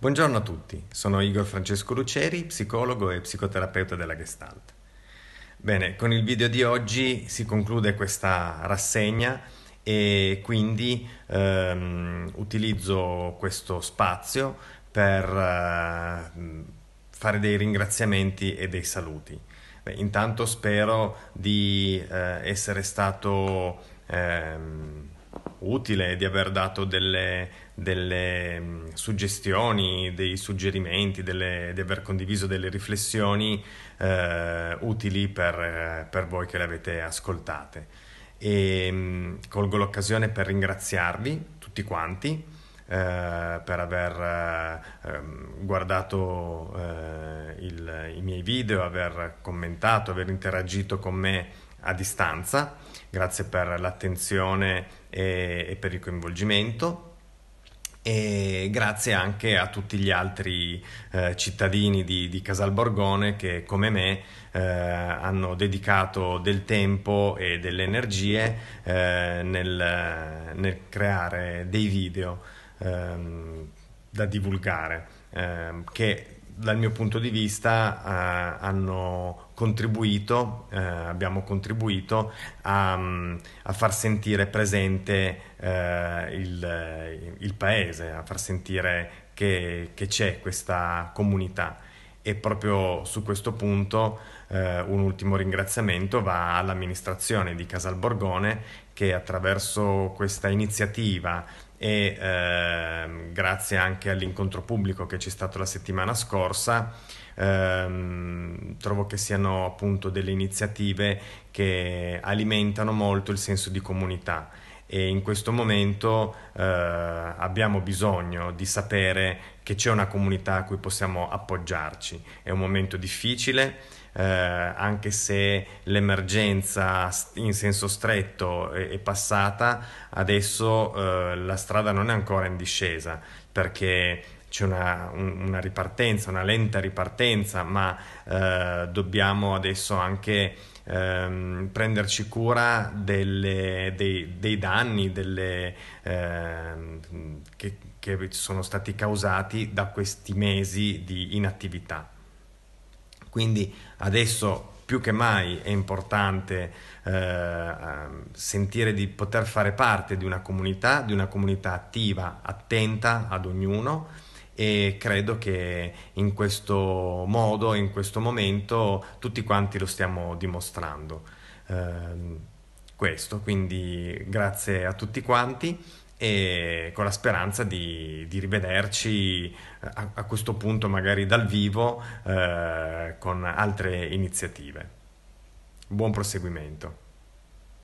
Buongiorno a tutti, sono Igor Francesco Luceri, psicologo e psicoterapeuta della Gestalt. Bene, con il video di oggi si conclude questa rassegna e quindi ehm, utilizzo questo spazio per eh, fare dei ringraziamenti e dei saluti. Beh, intanto spero di eh, essere stato... Ehm, utile, di aver dato delle, delle mm, suggestioni, dei suggerimenti, delle, di aver condiviso delle riflessioni eh, utili per, per, voi che le avete ascoltate. E, mm, colgo l'occasione per ringraziarvi tutti quanti eh, per aver eh, ehm, guardato eh, il, i miei video, aver commentato, aver interagito con me a distanza. Grazie per l'attenzione e, e per il coinvolgimento e grazie anche a tutti gli altri eh, cittadini di, di Casal Borgone che come me eh, hanno dedicato del tempo e delle energie eh, nel, nel, creare dei video ehm, da divulgare ehm, che dal mio punto di vista eh, hanno contribuito, eh, abbiamo contribuito a, mm, a, far sentire presente eh, il, il, paese, a far sentire che, che c'è questa comunità. E proprio su questo punto eh, un ultimo ringraziamento va all'amministrazione di Casal Borgone che attraverso questa iniziativa e eh, grazie anche all'incontro pubblico che c'è stato la settimana scorsa ehm, trovo che siano appunto delle iniziative che alimentano molto il senso di comunità e in questo momento eh, abbiamo bisogno di sapere che c'è una comunità a cui possiamo appoggiarci. È un momento difficile, eh, anche se l'emergenza in senso stretto è, è passata, adesso eh, la strada non è ancora in discesa perché c'è una, una, ripartenza, una lenta ripartenza, ma eh, dobbiamo adesso anche ehm, prenderci cura delle, dei, dei, danni delle, ehm, che, che sono stati causati da questi mesi di inattività. Quindi adesso più che mai è importante eh, ehm, sentire di poter fare parte di una comunità, di una comunità attiva, attenta ad ognuno e credo che in questo modo, in questo momento, tutti quanti lo stiamo dimostrando. Eh, questo, quindi grazie a tutti quanti e con la speranza di, di rivederci eh, a, a, questo punto magari dal vivo eh, con altre iniziative. Buon proseguimento.